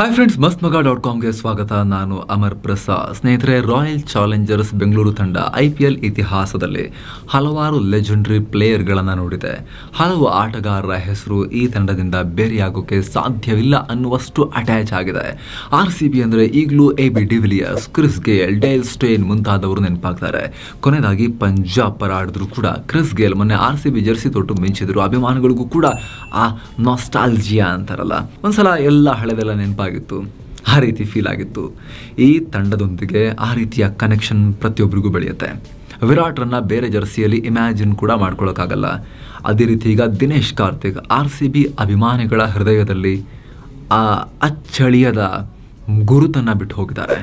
hi friends ಮಸ್ತ್ ಮಗ dot ಕಾಮ್ಗೆ ಸ್ವಾಗತ ನಾನು ಅಮರ್ ಪ್ರಸಾದ್ ಸ್ನೇಹಿತರೆ ರಾಯಲ್ ಚಾಲೆಂಜರ್ಸ್ ಬೆಂಗಳೂರು ತಂಡ ಐ ಪಿ ಎಲ್ ಇತಿಹಾಸದಲ್ಲಿ ಹಲವಾರು ಲೆಜೆಂಡ್ರಿ ಪ್ಲೇಯರ್ಗಳನ್ನು ನೋಡಿದೆ ಹಲವು ಆಟಗಾರರ ಹೆಸರು ಈ ತಂಡದಿಂದ ಬೇರೆಯಾಗೋಕ್ಕೆ ಸಾಧ್ಯವಿಲ್ಲ ಅನ್ನುವಷ್ಟು ಅಟ್ಯಾಚ್ ಆಗಿದೆ ಆರ್ ಸಿ ಬಿ ಅಂದರೆ ಈಗಲೂ A B de Villiers Chris Gayle Dale Steyn ಮುಂತಾದವರು ನೆನಪಾಗ್ತಾರೆ ಕೊನೆಯದಾಗಿ ಪಂಜಾಬ್ ಪರ ಆಡಿದ್ರು ಕೂಡ ಕ್ರಿಸ್ ಗೇಲ್ ಮೊನ್ನೆ ಆರ್ ಸಿ ಬಿ ಜರ್ಸಿ ತೊಟ್ಟು ಮಿಂಚಿದ್ರು ಅಭಿಮಾನಿಗಳಿಗೂ ಕೂಡ ಆ ನಾಸ್ಟಾಲ್ಜಿಯಾ ಅಂತಾರಲ್ಲ ಒಂದ್ಸಲ ಎಲ್ಲ ಹಳೆದೆಲ್ಲ ನೆನಪಾಗಿ ಆಗಿತ್ತು ಆ ರೀತಿ ಫೀಲ್ ಆಗಿತ್ತು ಈ ತಂಡದೊಂದಿಗೆ ಆ ರೀತಿಯ ಕನೆಕ್ಷನ್ ಪ್ರತಿಯೊಬ್ಬರಿಗೂ ಬೆಳೆಯುತ್ತೆ ವಿರಾಟ್ರನ್ನ ಬೇರೆ ಜರ್ಸಿಯಲ್ಲಿ ಇಮ್ಯಾಜಿನ್ ಕೂಡ ಮಾಡ್ಕೊಳ್ಳೋಕ್ಕಾಗಲ್ಲ ಅದೇ ರೀತಿ ಈಗ Dinesh Karthik R C B ಅಭಿಮಾನಿಗಳ ಹೃದಯದಲ್ಲಿ ಆ ಅಚ್ಚಳಿಯದ ಗುರುತನ್ನು ಬಿಟ್ಟು ಹೋಗಿದ್ದಾರೆ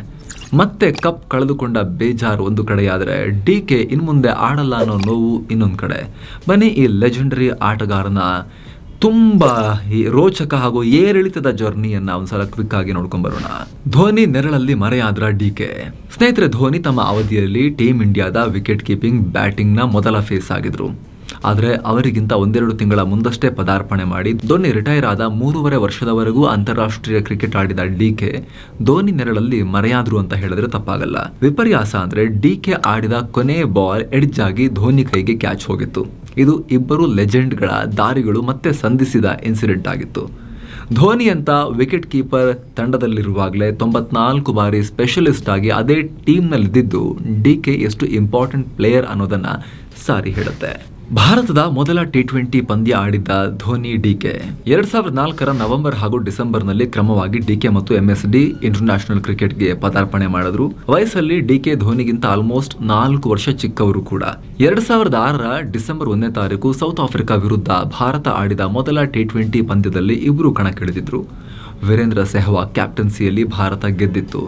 ಮತ್ತೆ ಕಪ್ ಕಳೆದುಕೊಂಡ ಬೇಜಾರು ಒಂದು ಕಡೆಯಾದರೆ ಡಿ ಕೆ ಇನ್ಮುಂದೆ ಆಡಲ್ಲ ಅನ್ನೋ ನೋವು ಇನ್ನೊಂದು ಕಡೆ ಬನ್ನಿ ಈ ಲೆಜೆಂಡರಿ ಆಟಗಾರನ ತುಂಬ ರೋಚಕ ಹಾಗೂ ಏರಿಳಿತದ ಜರ್ನಿಯನ್ನ ಒಂದ್ಸಲ ಕ್ವಿಕ್ ಆಗಿ ಬರೋಣ ಧೋನಿ ನೆರಳಲ್ಲಿ ಮರೆಯಾದ್ರ ಡಿ ಕೆ ಸ್ನೇಹಿತರೆ ಧೋನಿ ತಮ್ಮ ಅವಧಿಯಲ್ಲಿ ಟೀಮ್ ಇಂಡಿಯಾದ ವಿಕೆಟ್ ಕೀಪಿಂಗ್ ಬ್ಯಾಟಿಂಗ್ನ ಮೊದಲ ಫೇಸ್ ಆಗಿದ್ರು ಆದರೆ ಅವರಿಗಿಂತ ಒಂದೆರಡು ತಿಂಗಳ ಮುಂದಷ್ಟೇ ಪದಾರ್ಪಣೆ ಮಾಡಿ ಧೋನಿ ರಿಟೈರ್ ಆದ ಮೂರುವರೆ ವರ್ಷದವರೆಗೂ ಅಂತಾರಾಷ್ಟ್ರೀಯ ಕ್ರಿಕೆಟ್ ಆಡಿದ ಡಿ ಕೆ ಧೋನಿ ನೆರಳಲ್ಲಿ ಮರೆಯಾದ್ರು ಅಂತ ಹೇಳಿದ್ರೆ ತಪ್ಪಾಗಲ್ಲ ವಿಪರ್ಯಾಸ ಅಂದ್ರೆ ಡಿ ಕೆ ಆಡಿದ ಕೊನೆ ಬಾಲ್ ಎಡ್ಜ್ ಆಗಿ ಧೋನಿ ಕೈಗೆ ಕ್ಯಾಚ್ ಹೋಗಿತ್ತು ಇದು ಇಬ್ಬರು ಲೆಜೆಂಡ್ಗಳ ದಾರಿಗಳು ಮತ್ತೆ ಸಂಧಿಸಿದ ಇನ್ಸಿಡೆಂಟ್ ಆಗಿತ್ತು ಧೋನಿ ಅಂತ ವಿಕೆಟ್ ಕೀಪರ್ ತಂಡದಲ್ಲಿರುವಾಗಲೇ ತೊಂಬತ್ನಾಲ್ಕು ಬಾರಿ ಸ್ಪೆಷಲಿಸ್ಟ್ ಆಗಿ ಅದೇ ಟೀಮ್ನಲ್ಲಿದ್ದು ಡಿ ಕೆ ಎಷ್ಟು ಇಂಪಾರ್ಟೆಂಟ್ ಪ್ಲೇಯರ್ ಅನ್ನೋದನ್ನು ಸಾರಿ ಹೇಳುತ್ತೆ ಭಾರತದ ಮೊದಲ ಟಿ ಟ್ವೆಂಟಿ ಪಂದ್ಯ ಆಡಿದ್ದ ಧೋನಿ ಡಿಕೆ ಎರಡ್ ಸಾವಿರದ ನಾಲ್ಕರ ನವೆಂಬರ್ ಹಾಗೂ ಡಿಸೆಂಬರ್ನಲ್ಲಿ ಕ್ರಮವಾಗಿ ಡಿಕೆ ಮತ್ತು ಎಂ ಎಸ್ ಡಿ ಇಂಟರ್ನ್ಯಾಷನಲ್ ಕ್ರಿಕೆಟ್ಗೆ ಪದಾರ್ಪಣೆ ಮಾಡಿದ್ರು ವಯಸ್ಸಲ್ಲಿ ಡಿಕೆ ಧೋನಿಗಿಂತ ಆಲ್ಮೋಸ್ಟ್ ನಾಲ್ಕು ವರ್ಷ ಚಿಕ್ಕವರು ಕೂಡ ಎರಡ್ ಸಾವಿರದ ಆರರ ಡಿಸೆಂಬರ್ ಒಂದನೇ ತಾರೀಕು ಸೌತ್ ಆಫ್ರಿಕಾ ವಿರುದ್ಧ ಭಾರತ ಆಡಿದ ಮೊದಲ ಟಿ ಟ್ವೆಂಟಿ ಪಂದ್ಯದಲ್ಲಿ ಇಬ್ಬರು ಕಣಕ್ಕಿಳಿದಿದ್ರು ವೀರೇಂದ್ರ ಸೆಹ್ವಾಗ್ ಕ್ಯಾಪ್ಟನ್ಸಿಯಲ್ಲಿ ಭಾರತ ಗೆದ್ದಿತ್ತು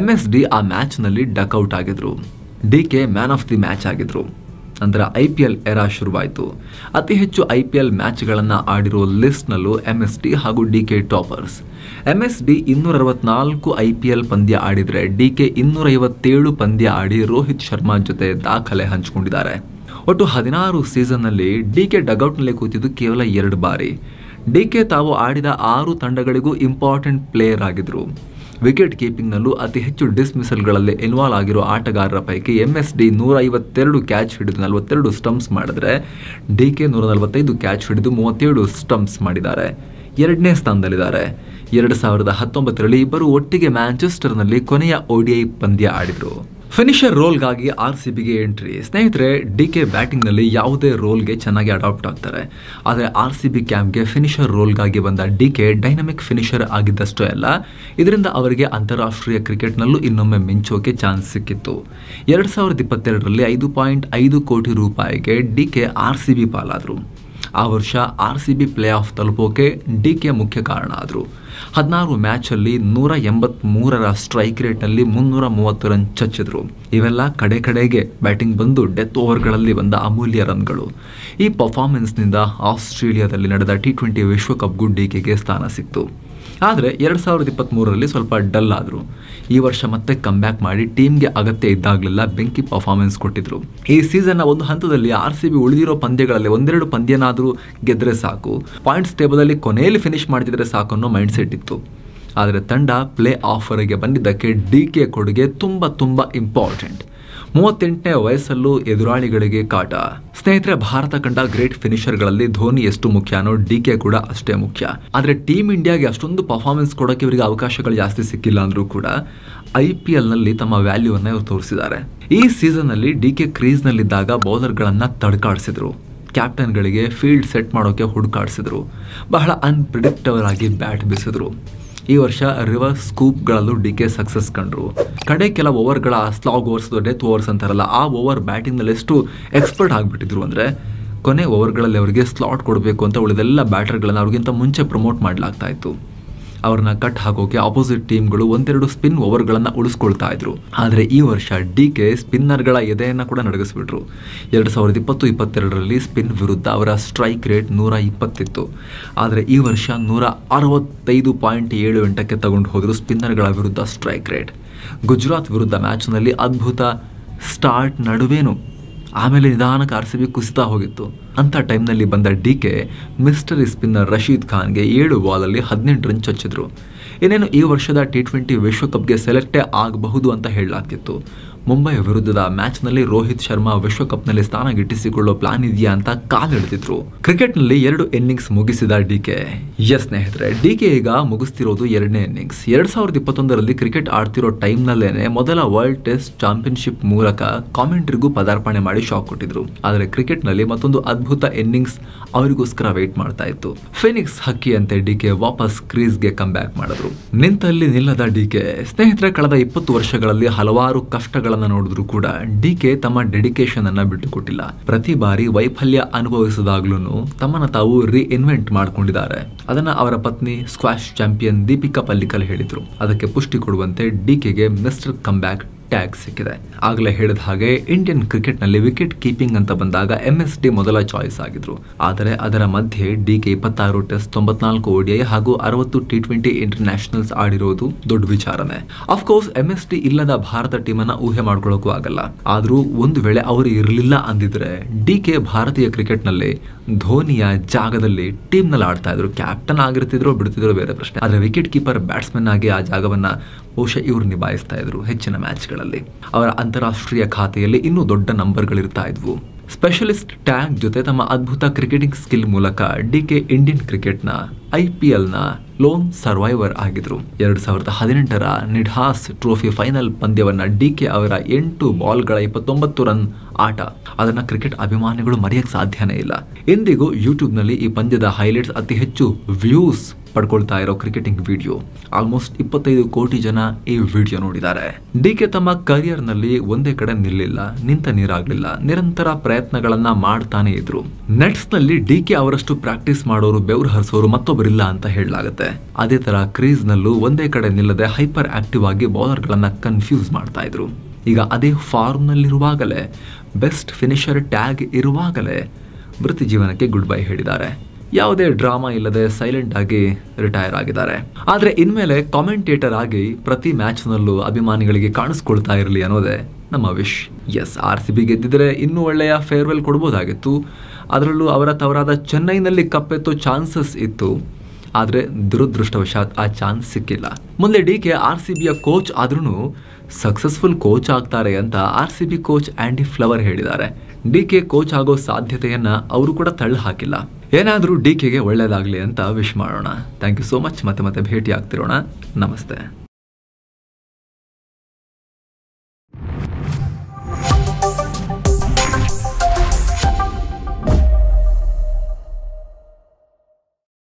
ಎಸ್ ಡಿ ಆ ಮ್ಯಾಚ್ನಲ್ಲಿ ಡಕ್ಔಟ್ ಆಗಿದ್ರು DK man of the match ಆಗಿದ್ರು ನಂತರ ಐ ಪಿ ಎಲ್ ಎರಾ ಶುರುವಾಯಿತು ಅತಿ ಹೆಚ್ಚು ಐ ಪಿ ಎಲ್ ಮ್ಯಾಚ್ಗಳನ್ನು ಆಡಿರೋ ಲಿಸ್ಟ್ನಲ್ಲೂ ಎಮ್ ಎಸ್ ಡಿ ಹಾಗೂ D K toppers M S D ಇನ್ನೂರ ಅರವತ್ನಾಲ್ಕು ಐ ಪಿ ಎಲ್ ಪಂದ್ಯ ಆಡಿದರೆ ಡಿ ಕೆ ಐವತ್ತೇಳು ಪಂದ್ಯ ಆಡಿ ರೋಹಿತ್ ಶರ್ಮಾ ಜೊತೆ ದಾಖಲೆ ಹಂಚಿಕೊಂಡಿದ್ದಾರೆ ಒಟ್ಟು ಹದಿನಾರು ಸೀಸನ್ನಲ್ಲಿ ಡಿ ಕೆ ಡಗೌಟ್ನಲ್ಲಿ ಕೂತಿದ್ದು ಕೇವಲ ಎರಡು ಬಾರಿ ಡಿ ಕೆ ತಾವು ಆಡಿದ ಆರು ತಂಡಗಳಿಗೂ ಇಂಪಾರ್ಟೆಂಟ್ ಪ್ಲೇಯರ್ ಆಗಿದ್ದರು ವಿಕೆಟ್ ಕೀಪಿಂಗ್ನಲ್ಲೂ ಅತಿ ಹೆಚ್ಚು ಡಿಸ್ಮಿಸಲ್ಗಳಲ್ಲಿ ಇನ್ವಾಲ್ವ್ ಆಗಿರೋ ಆಟಗಾರರ ಪೈಕಿ ಎಂ ಎಸ್ ಡಿ ನೂರ ಐವತ್ತೆರಡು ಕ್ಯಾಚ್ ಹಿಡಿದು ನಲವತ್ತೆರಡು ಸ್ಟಂಪ್ಸ್ ಮಾಡಿದರೆ ಡಿ ಕೆ ನೂರ ನಲವತ್ತೈದು ಕ್ಯಾಚ್ ಹಿಡಿದು ಮೂವತ್ತೇಳು ಸ್ಟಂಪ್ಸ್ ಮಾಡಿದ್ದಾರೆ ಎರಡನೇ ಸ್ಥಾನದಲ್ಲಿದ್ದಾರೆ ಎರಡು ಸಾವಿರದ ಹತ್ತೊಂಬತ್ತರಲ್ಲಿ ಇಬ್ಬರು ಒಟ್ಟಿಗೆ ಮ್ಯಾಂಚೆಸ್ಟರ್ನಲ್ಲಿ ಕೊನೆಯ ಒಡಿಐ ಪಂದ್ಯ ಆಡಿದರು ಫಿನಿಷರ್ ರೋಲ್ಗಾಗಿ ಆರ್ ಸಿ ಬಿಗೆ ಎಂಟ್ರಿ ಸ್ನೇಹಿತರೆ ಡಿ ಕೆ ಬ್ಯಾಟಿಂಗ್ನಲ್ಲಿ ಯಾವುದೇ ರೋಲ್ಗೆ ಚೆನ್ನಾಗಿ ಅಡಾಪ್ಟ್ ಆಗ್ತಾರೆ ಆದರೆ ಆರ್ ಸಿ ಬಿ ಕ್ಯಾಂಪ್ಗೆ ಫಿನಿಷರ್ ರೋಲ್ಗಾಗಿ ಬಂದ ಡಿ ಕೆ ಡೈನಮಿಕ್ ಫಿನಿಷರ್ ಆಗಿದ್ದಷ್ಟೇ ಅಲ್ಲ ಇದರಿಂದ ಅವರಿಗೆ ಅಂತಾರಾಷ್ಟ್ರೀಯ ಕ್ರಿಕೆಟ್ನಲ್ಲೂ ಇನ್ನೊಮ್ಮೆ ಮಿಂಚೋಕೆ ಚಾನ್ಸ್ ಸಿಕ್ಕಿತ್ತು ಎರಡು ಸಾವಿರದ ಇಪ್ಪತ್ತೆರಡರಲ್ಲಿ ಐದು ಪಾಯಿಂಟ್ ಐದು ಕೋಟಿ ರೂಪಾಯಿಗೆ D K R C B ಪಾಲಾದರು ಆ ವರ್ಷ R C B play off ತಲುಪೋಕೆ ಡಿ ಕೆ ಮುಖ್ಯ ಕಾರಣ ಆದರು ಹದಿನಾರು ಮ್ಯಾಚಲ್ಲಿ ನೂರ ಮೂರರ ಸ್ಟ್ರೈಕ್ ರೇಟ್ನಲ್ಲಿ ಮುನ್ನೂರ ಮೂವತ್ತು ರನ್ ಚಚ್ಚಿದ್ರು ಇವೆಲ್ಲ ಕಡೆ ಕಡೆಗೆ ಬ್ಯಾಟಿಂಗ್ ಬಂದು ಡೆತ್ ಓವರ್ಗಳಲ್ಲಿ ಬಂದ ಅಮೂಲ್ಯ ರನ್ಗಳು ಈ ಪರ್ಫಾರ್ಮೆನ್ಸ್ನಿಂದ ಆಸ್ಟ್ರೇಲಿಯಾದಲ್ಲಿ ನಡೆದ ಟಿ ಟ್ವೆಂಟಿ ವಿಶ್ವಕಪ್ಗೂ ಡಿ ಕೆಗೆ ಸ್ಥಾನ ಸಿಕ್ತು ಆದರೆ ಎರಡು ಸಾವಿರದ ಇಪ್ಪತ್ತ್ಮೂರರಲ್ಲಿ ಸ್ವಲ್ಪ ಡಲ್ ಆದರು ಈ ವರ್ಷ ಮತ್ತೆ ಕಮ್ ಬ್ಯಾಕ್ ಮಾಡಿ ಟೀಮ್ಗೆ ಅಗತ್ಯ ಇದ್ದಾಗಲೆಲ್ಲ ಬೆಂಕಿ ಪರ್ಫಾರ್ಮೆನ್ಸ್ ಕೊಟ್ಟಿದ್ರು ಈ ಸೀಸನ್ನ ಒಂದು ಹಂತದಲ್ಲಿ ಆರ್ ಸಿ ಬಿ ಉಳಿದಿರೋ ಪಂದ್ಯಗಳಲ್ಲಿ ಒಂದೆರಡು ಪಂದ್ಯನಾದರೂ ಗೆದ್ದರೆ ಸಾಕು ಪಾಯಿಂಟ್ಸ್ ಟೇಬಲಲ್ಲಿ ಕೊನೆಯಲ್ಲಿ ಫಿನಿಷ್ ಮಾಡಿದರೆ ಸಾಕು ಅನ್ನೋ ಮೈಂಡ್ ಸೆಟ್ ಇತ್ತು ಆದರೆ ತಂಡ ಪ್ಲೇ ಆಫರಿಗೆ ಬಂದಿದ್ದಕ್ಕೆ ಡಿ ಕೆ ಕೊಡುಗೆ ತುಂಬ ತುಂಬ ಇಂಪಾರ್ಟೆಂಟ್ ಮೂವತ್ತೆಂಟನೇ ವಯಸ್ಸಲ್ಲೂ ಎದುರಾಳಿಗಳಿಗೆ ಕಾಟ ಸ್ನೇಹಿತರೆ ಭಾರತ ಕಂಡ ಗ್ರೇಟ್ ಫಿನಿಷರ್ ಗಳಲ್ಲಿ ಧೋನಿ ಎಷ್ಟು ಮುಖ್ಯನೋ ಡಿ ಕೆ ಕೂಡ ಅಷ್ಟೇ ಮುಖ್ಯ ಆದ್ರೆ ಟೀಮ್ ಇಂಡಿಯಾಗೆ ಅಷ್ಟೊಂದು ಪರ್ಫಾರ್ಮೆನ್ಸ್ ಕೊಡೋಕೆ ಇವರಿಗೆ ಅವಕಾಶಗಳು ಜಾಸ್ತಿ ಸಿಕ್ಕಿಲ್ಲ ಅಂದ್ರೂ ಕೂಡ ಐ ಪಿ ಎಲ್ ನಲ್ಲಿ ತಮ್ಮ ವ್ಯಾಲ್ಯೂ ಅನ್ನ ಇವರು ತೋರಿಸಿದ್ದಾರೆ ಈ ಸೀಸನ್ ನಲ್ಲಿ ಡಿ ಕೆ ಕ್ರೀಸ್ ನಲ್ಲಿದ್ದಾಗ ಬೌಲರ್ ಗಳನ್ನ ತಡ್ಕಾಡಿಸಿದ್ರು ಕ್ಯಾಪ್ಟನ್ಗಳಿಗೆ ಫೀಲ್ಡ್ ಸೆಟ್ ಮಾಡೋಕೆ ಹುಡುಕಾಡಿಸಿದ್ರು ಬಹಳ ಅನ್ಪ್ರಿಡಿಕ್ಟಬಲ್ ಆಗಿ ಬ್ಯಾಟ್ ಬಿಸಿದ್ರು ಈ ವರ್ಷ ರಿವರ್ಸ್ ಸ್ಕೂಪ್ಗಳಲ್ಲೂ ಡಿ ಕೆ ಸಕ್ಸಸ್ ಕಂಡ್ರು ಕಡೆ ಕೆಲ ಓವರ್ಗಳ ಸ್ಲಾಗ್ ಓವರ್ಸ್ ಡೆತ್ ಓವರ್ಸ್ ಅಂತಾರಲ್ಲ ಆ ಓವರ್ ಬ್ಯಾಟಿಂಗ್ನಲ್ಲಿ ಎಷ್ಟು ಎಕ್ಸ್ಪರ್ಟ್ ಆಗಿಬಿಟ್ಟಿದ್ರು ಅಂದರೆ ಕೊನೆ ಓವರ್ಗಳಲ್ಲಿ ಅವರಿಗೆ ಸ್ಲಾಟ್ ಕೊಡಬೇಕು ಅಂತ ಉಳಿದೆಲ್ಲ ಬ್ಯಾಟರ್ಗಳನ್ನು ಅವ್ರಿಗಿಂತ ಮುಂಚೆ ಪ್ರಮೋಟ್ ಮಾಡಲಾಗ್ತಾ ಇತ್ತು ಅವ್ರನ್ನ ಕಟ್ ಹಾಕೋಕೆ ಅಪೋಸಿಟ್ ಟೀಮ್ಗಳು ಒಂದೆರಡು ಸ್ಪಿನ್ ಓವರ್ಗಳನ್ನು ಉಳಿಸ್ಕೊಳ್ತಾ ಇದ್ರು ಆದರೆ ಈ ವರ್ಷ ಡಿ ಕೆ ಸ್ಪಿನ್ನರ್ಗಳ ಎದೆಯನ್ನು ಕೂಡ ನಡಗಿಸ್ಬಿಟ್ರು ಎರಡು ಸಾವಿರದ ಇಪ್ಪತ್ತು ಇಪ್ಪತ್ತೆರಡರಲ್ಲಿ ಸ್ಪಿನ್ ವಿರುದ್ಧ ಅವರ ಸ್ಟ್ರೈಕ್ ರೇಟ್ ನೂರ ಇಪ್ಪತ್ತಿತ್ತು ಆದರೆ ಈ ವರ್ಷ ನೂರ ಅರವತ್ತೈದು ಪಾಯಿಂಟ್ ಏಳು ಎಂಟಕ್ಕೆ ತಗೊಂಡು ಹೋದರು ಸ್ಪಿನ್ನರ್ಗಳ ವಿರುದ್ಧ ಸ್ಟ್ರೈಕ್ ರೇಟ್ ಗುಜರಾತ್ ವಿರುದ್ಧ ಮ್ಯಾಚ್ನಲ್ಲಿ ಅದ್ಭುತ ಸ್ಟಾರ್ಟ್ ನಡುವೇನು ಆಮೇಲೆ ನಿಧಾನಕ್ಕೆ ಆರ್ ಸಿ ಬಿ ಕುಸಿತಾ ಹೋಗಿತ್ತು ಅಂಥ ಟೈಮ್ನಲ್ಲಿ ಬಂದ D K mystery spinner Rashid ಖಾನ್ಗೆ ಏಳು ಬಾಲಲ್ಲಿ ಹದಿನೆಂಟು ರನ್ ಚಚ್ಚಿದ್ರು ಏನೇನು ಈ ವರ್ಷದ ಟಿ ಟ್ವೆಂಟಿ ವಿಶ್ವಕಪ್ಗೆ ಸೆಲೆಕ್ಟೇ ಆಗಬಹುದು ಅಂತ ಹೇಳಲಾಗ್ತಿತ್ತು ಮುಂಬೈ ವಿರುದ್ಧದ ಮ್ಯಾಚ್ ನಲ್ಲಿ ರೋಹಿತ್ ಶರ್ಮಾ ನಲ್ಲಿ ಸ್ಥಾನ ಗಿಟ್ಟಿಸಿಕೊಳ್ಳೋ ಪ್ಲಾನ್ ಇದೆಯಾ ಅಂತ ಕ್ರಿಕೆಟ್ ನಲ್ಲಿ ಎರಡು ಇನ್ನಿಂಗ್ಸ್ ಮುಗಿಸಿದ ಡಿಕೆ ಎಸ್ ಸ್ನೇಹಿತರೆ ಡಿಕೆ ಈಗ ಮುಗಿಸ್ತಿರೋದು ಎರಡನೇ ಇನ್ನಿಂಗ್ಸ್ ಎರಡ್ ಸಾವಿರದ ಇಪ್ಪತ್ತೊಂದರಲ್ಲಿ ಕ್ರಿಕೆಟ್ ಆಡ್ತಿರೋ ಟೈಮ್ನಲ್ಲೇನೆ ಮೊದಲ ವರ್ಲ್ಡ್ ಟೆಸ್ಟ್ ಚಾಂಪಿಯನ್ಶಿಪ್ ಮೂಲಕ ಕಾಮೆಂಟ್ರಿಗೂ ಪದಾರ್ಪಣೆ ಮಾಡಿ ಶಾಕ್ ಕೊಟ್ಟಿದ್ರು ಆದರೆ ನಲ್ಲಿ ಮತ್ತೊಂದು ಅದ್ಭುತ ಇನ್ನಿಂಗ್ಸ್ ಅವರಿಗೋಸ್ಕರ ವೇಟ್ ಮಾಡ್ತಾ ಇತ್ತು ಫಿನಿಕ್ಸ್ ಹಕ್ಕಿಯಂತೆ ಡಿಕೆ ವಾಪಸ್ ಕ್ರೀಸ್ಗೆ ಕಮ್ ಬ್ಯಾಕ್ ಮಾಡಿದ್ರು ನಿಂತಲ್ಲಿ ನಿಲ್ಲದ ಡಿಕೆ ಸ್ನೇಹಿತರೆ ಕಳೆದ ಇಪ್ಪತ್ತು ವರ್ಷಗಳಲ್ಲಿ ಹಲವಾರು ಕಷ್ಟಗಳ ಗಳನ್ನ ನೋಡಿದ್ರು ಕೂಡ ಡಿ ಕೆ ತಮ್ಮ ಡೆಡಿಕೇಶನ್ ಅನ್ನ ಬಿಟ್ಟುಕೊಟ್ಟಿಲ್ಲ ಪ್ರತಿ ಬಾರಿ ವೈಫಲ್ಯ ಅನುಭವಿಸಿದಾಗ್ಲೂ ತಮ್ಮನ್ನ ತಾವು ರೀಇನ್ವೆಂಟ್ ಇನ್ವೆಂಟ್ ಮಾಡ್ಕೊಂಡಿದ್ದಾರೆ ಅದನ್ನ ಅವರ ಪತ್ನಿ ಸ್ಕ್ವಾಶ್ ಚಾಂಪಿಯನ್ ದೀಪಿಕಾ ಪಲ್ಲಿಕಲ್ ಹೇಳಿದ್ರು ಅದಕ್ಕೆ ಪುಷ್ಟಿ ಕೊಡುವಂತೆ ಡಿ ಕೆಗೆ ಮಿಸ್ಟರ್ ಕಮ್ ಬ್ಯಾಕ್ ಟ್ಯಾಗ್ ಸಿಕ್ಕಿದೆ ಆಗಲೇ ಹೇಳಿದ ಹಾಗೆ ಇಂಡಿಯನ್ ಕ್ರಿಕೆಟ್ನಲ್ಲಿ ವಿಕೆಟ್ ಕೀಪಿಂಗ್ ಅಂತ ಬಂದಾಗ ಎಸ್ ಡಿ ಮೊದಲ ಚಾಯ್ಸ್ ಆಗಿದ್ರು ಆದರೆ ಅದರ ಮಧ್ಯೆ ಡಿಕೆ ಇಪ್ಪತ್ತಾರು ಟೆಸ್ಟ್ ತೊಂಬತ್ನಾಲ್ಕು ಓಡಿಐ ಹಾಗೂ ಅರವತ್ತು ಟಿ ಟ್ವೆಂಟಿ ಇಂಟರ್ನ್ಯಾಷನಲ್ಸ್ ಆಡಿರೋದು ದೊಡ್ಡ ವಿಚಾರನೆ ಅಫ್ಕೋರ್ಸ್ ಎಸ್ ಡಿ ಇಲ್ಲದ ಭಾರತ ಟೀಮನ್ನ ಊಹೆ ಮಾಡ್ಕೊಳ್ಳೋಕು ಆಗಲ್ಲ ಆದ್ರೂ ಒಂದು ವೇಳೆ ಅವರು ಇರಲಿಲ್ಲ ಅಂದಿದ್ರೆ ಡಿ ಕೆ ಭಾರತೀಯ ಕ್ರಿಕೆಟ್ನಲ್ಲಿ ಧೋನಿಯ ಜಾಗದಲ್ಲಿ ಟೀಮ್ನಲ್ಲಿ ಆಡ್ತಾ ಇದ್ರು ಕ್ಯಾಪ್ಟನ್ ಆಗಿರ್ತಿದ್ರು ಬಿಡ್ತಿದ್ರು ಬೇರೆ ಪ್ರಶ್ನೆ ಆದರೆ ವಿಕೆಟ್ ಕೀಪರ್ ಬ್ಯಾಟ್ಸ್ಮನ್ ಆಗಿ ಆ ಜಾಗವನ್ನು ಬಹುಶಃ ಇವರು ನಿಭಾಯಿಸ್ತಾ ಇದ್ರು ಹೆಚ್ಚಿನ ಮ್ಯಾಚ್ಗಳಲ್ಲಿ ಅವರ ಅಂತಾರಾಷ್ಟ್ರೀಯ ಖಾತೆಯಲ್ಲಿ ಇನ್ನೂ ದೊಡ್ಡ ನಂಬರ್ಗಳಿರ್ತಾ ಇದ್ವು ಸ್ಪೆಷಲಿಸ್ಟ್ ಟ್ಯಾಂಕ್ ಜೊತೆ ತಮ್ಮ ಅದ್ಭುತ ಕ್ರಿಕೆಟಿಂಗ್ ಸ್ಕಿಲ್ ಮೂಲಕ ಡಿ ಕೆ ಇಂಡಿಯನ್ ಕ್ರಿಕೆಟ್ನ ಐ ಪಿ ಎಲ್ನ ಲೋನ್ ಸರ್ವೈವರ್ ಆಗಿದ್ರು ಎರಡು ಸಾವಿರದ ಹದಿನೆಂಟರ ನಿಢಾಸ್ ಟ್ರೋಫಿ ಫೈನಲ್ ಪಂದ್ಯವನ್ನ ಡಿ ಕೆ ಅವರ ಎಂಟು ಬಾಲ್ಗಳ ಇಪ್ಪತ್ತೊಂಬತ್ತು ರನ್ ಆಟ ಅದನ್ನ ಕ್ರಿಕೆಟ್ ಅಭಿಮಾನಿಗಳು ಮರೆಯಕ್ಕೆ ಸಾಧ್ಯನೇ ಇಲ್ಲ ಇಂದಿಗೂ ನಲ್ಲಿ ಈ ಪಂದ್ಯದ ಹೈಲೈಟ್ಸ್ ಅತಿ ಹೆಚ್ಚು ವ್ಯೂಸ್ ಪಡ್ಕೊಳ್ತಾ ಇರೋ ಕ್ರಿಕೆಟಿಂಗ್ ವಿಡಿಯೋ ಆಲ್ಮೋಸ್ಟ್ ಇಪ್ಪತ್ತೈದು ಕೋಟಿ ಜನ ಈ ವಿಡಿಯೋ ನೋಡಿದ್ದಾರೆ ಡಿ ಕೆ ತಮ್ಮ ಕರಿಯರ್ ನಲ್ಲಿ ಒಂದೇ ಕಡೆ ನಿಲ್ಲಿಲ್ಲ ನಿಂತ ನೀರಾಗ್ಲಿಲ್ಲ ನಿರಂತರ ಪ್ರಯತ್ನಗಳನ್ನ ಮಾಡ್ತಾನೆ ಇದ್ರು ನೆಟ್ಸ್ ನಲ್ಲಿ ಡಿ ಕೆ ಅವರಷ್ಟು ಪ್ರಾಕ್ಟೀಸ್ ಮಾಡೋರು ಬೆವರು ಹರಿಸೋರು ಮತ್ತೊಬ್ಬರಿಲ್ಲ ಅಂತ ಹೇಳಲಾಗುತ್ತೆ ಅದೇ ತರ ಕ್ರೀಸ್ ನಲ್ಲೂ ಒಂದೇ ಕಡೆ ನಿಲ್ಲದೆ ಹೈಪರ್ ಆಕ್ಟಿವ್ ಆಗಿ ಬೌಲರ್ ಗಳನ್ನ ಕನ್ಫ್ಯೂಸ್ ಮಾಡ್ತಾ ಇದ್ರು ಈಗ ಅದೇ ಫಾರ್ಮ್ ನಲ್ಲಿರುವಾಗಲೇ ಬೆಸ್ಟ್ ಫಿನಿಷರ್ ಟ್ಯಾಗ್ ಇರುವಾಗಲೇ ವೃತ್ತಿ ಜೀವನಕ್ಕೆ ಗುಡ್ ಬೈ ಹೇಳಿದ್ದಾರೆ ಯಾವುದೇ ಡ್ರಾಮಾ ಇಲ್ಲದೆ ಸೈಲೆಂಟ್ ಆಗಿ ರಿಟೈರ್ ಆಗಿದ್ದಾರೆ ಆದರೆ ಇನ್ಮೇಲೆ ಕಾಮೆಂಟೇಟರ್ ಆಗಿ ಪ್ರತಿ ಮ್ಯಾಚ್ ನಲ್ಲೂ ಅಭಿಮಾನಿಗಳಿಗೆ ಕಾಣಿಸ್ಕೊಳ್ತಾ ಇರಲಿ ಅನ್ನೋದೇ ನಮ್ಮ wish S R C B ಗೆದ್ದಿದ್ರೆ ಇನ್ನೂ ಒಳ್ಳೆಯ ಫೇರ್ವೆಲ್ ಕೊಡ್ಬೋದಾಗಿತ್ತು ಅದರಲ್ಲೂ ಅವರ ತವರಾದ ಚೆನ್ನೈನಲ್ಲಿ ಕಪ್ಪೆತ್ತೋ ಚಾನ್ಸಸ್ ಇತ್ತು ಆದರೆ ದುರದೃಷ್ಟವಶಾತ್ ಆ ಚಾನ್ಸ್ ಸಿಕ್ಕಿಲ್ಲ ಮುಂದೆ ಡಿ ಕೆ ಆರ್ ಸಿ ಬಿಯ ಕೋಚ್ ಆದ್ರೂ ಸಕ್ಸಸ್ಫುಲ್ ಕೋಚ್ ಆಗ್ತಾರೆ ಅಂತ R C B coach Andy Flower ಹೇಳಿದ್ದಾರೆ ಡಿ ಕೆ ಕೋಚ್ ಆಗೋ ಸಾಧ್ಯತೆಯನ್ನ ಅವರು ಕೂಡ ತಳ್ಳ ಹಾಕಿಲ್ಲ ಏನಾದರೂ ಡಿ ಕೆಗೆ ಒಳ್ಳೆಯದಾಗಲಿ ಅಂತ ವಿಶ್ ಮಾಡೋಣ ಥ್ಯಾಂಕ್ ಯು ಸೋ ಮಚ್ ಮತ್ತೆ ಮತ್ತೆ ಭೇಟಿ ಆಗ್ತಿರೋಣ ನಮಸ್ತೆ